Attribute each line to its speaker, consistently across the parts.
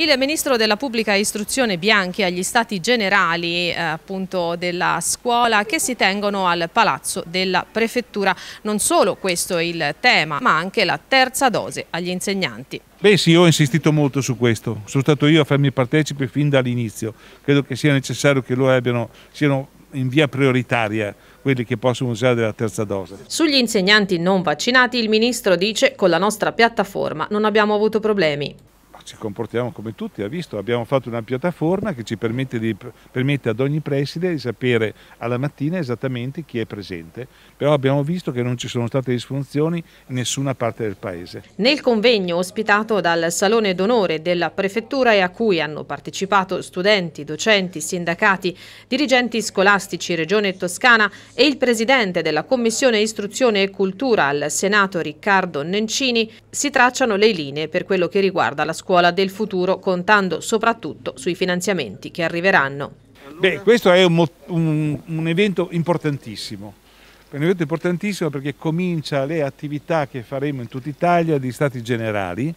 Speaker 1: Il ministro della pubblica istruzione Bianchi agli stati generali eh, appunto, della scuola che si tengono al palazzo della prefettura. Non solo questo è il tema ma anche la terza dose agli insegnanti.
Speaker 2: Beh sì, ho insistito molto su questo, sono stato io a farmi partecipe fin dall'inizio, credo che sia necessario che loro abbiano, siano in via prioritaria quelli che possono usare la terza dose.
Speaker 1: Sugli insegnanti non vaccinati il ministro dice con la nostra piattaforma non abbiamo avuto problemi
Speaker 2: ci comportiamo come tutti, ha visto, abbiamo fatto una piattaforma che ci permette, di, permette, ad ogni preside di sapere alla mattina esattamente chi è presente, però abbiamo visto che non ci sono state disfunzioni in nessuna parte del paese.
Speaker 1: Nel convegno ospitato dal Salone d'Onore della Prefettura e a cui hanno partecipato studenti, docenti, sindacati, dirigenti scolastici Regione Toscana e il presidente della Commissione Istruzione e Cultura al Senato Riccardo Nencini, si tracciano le linee per quello che riguarda la scuola scuola del futuro, contando soprattutto sui finanziamenti che arriveranno.
Speaker 2: Beh, questo è un, un, un evento importantissimo, un evento importantissimo perché comincia le attività che faremo in tutta Italia di stati generali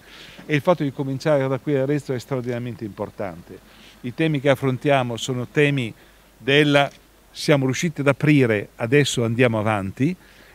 Speaker 2: e il fatto di cominciare da qui al resto è straordinariamente importante. I temi che affrontiamo sono temi della siamo riusciti ad aprire, adesso andiamo avanti,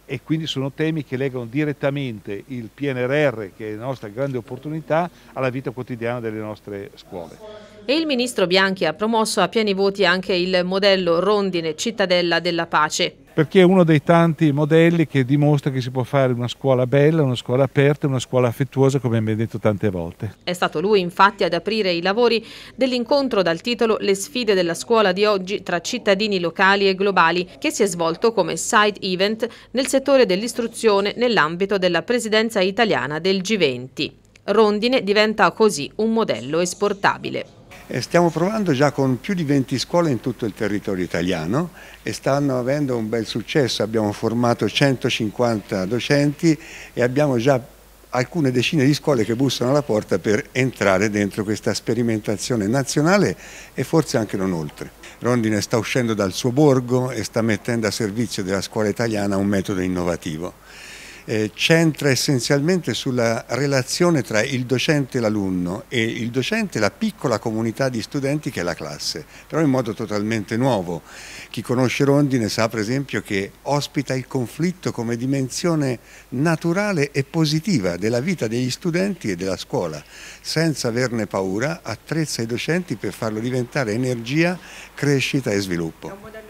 Speaker 2: e quindi sono temi che legano direttamente il PNRR, che è la nostra grande opportunità, alla vita quotidiana delle nostre scuole.
Speaker 1: E il ministro Bianchi ha promosso a pieni voti anche il modello Rondine Cittadella della Pace,
Speaker 2: perché è uno dei tanti modelli che dimostra che si può fare una scuola bella, una scuola aperta, una scuola affettuosa, come abbiamo detto tante volte.
Speaker 1: È stato lui infatti ad aprire i lavori dell'incontro dal titolo Le sfide della scuola di oggi tra cittadini locali e globali, che si è svolto come side event nel settore dell'istruzione nell'ambito della presidenza italiana del G20. Rondine diventa così un modello esportabile
Speaker 3: stiamo provando già con più di 20 scuole in tutto il territorio italiano e stanno avendo un bel successo, abbiamo formato 150 docenti e abbiamo già alcune decine di scuole che bussano alla porta per entrare dentro questa sperimentazione nazionale e forse anche non oltre. Rondine sta uscendo dal suo borgo e sta mettendo a servizio della scuola italiana un metodo innovativo. Eh, centra essenzialmente sulla relazione tra il docente e l'alunno e il docente la piccola comunità di studenti che è la classe, però in modo totalmente nuovo. Chi conosce Rondine sa per esempio che ospita il conflitto come dimensione naturale e positiva della vita degli studenti e della scuola, senza averne paura attrezza i docenti per farlo diventare energia, crescita e sviluppo.